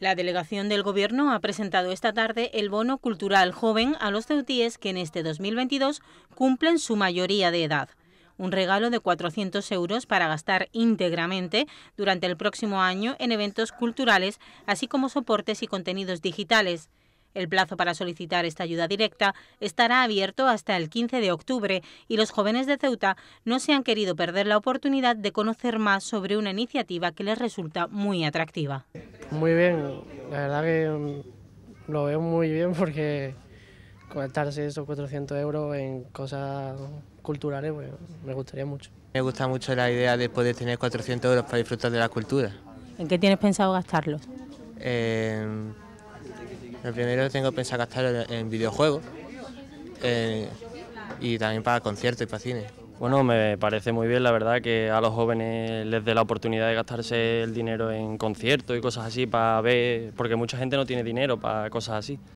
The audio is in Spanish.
La delegación del Gobierno ha presentado esta tarde el bono cultural joven a los ceutíes que en este 2022 cumplen su mayoría de edad. Un regalo de 400 euros para gastar íntegramente durante el próximo año en eventos culturales, así como soportes y contenidos digitales. El plazo para solicitar esta ayuda directa estará abierto hasta el 15 de octubre y los jóvenes de Ceuta no se han querido perder la oportunidad de conocer más sobre una iniciativa que les resulta muy atractiva. Muy bien, la verdad que mm, lo veo muy bien porque gastarse esos 400 euros en cosas culturales pues, me gustaría mucho. Me gusta mucho la idea de poder tener 400 euros para disfrutar de la cultura. ¿En qué tienes pensado gastarlo eh, lo primero tengo pensado gastarlo en videojuegos eh, y también para conciertos y para cine. Bueno, me parece muy bien, la verdad, que a los jóvenes les dé la oportunidad de gastarse el dinero en conciertos y cosas así para ver, porque mucha gente no tiene dinero para cosas así.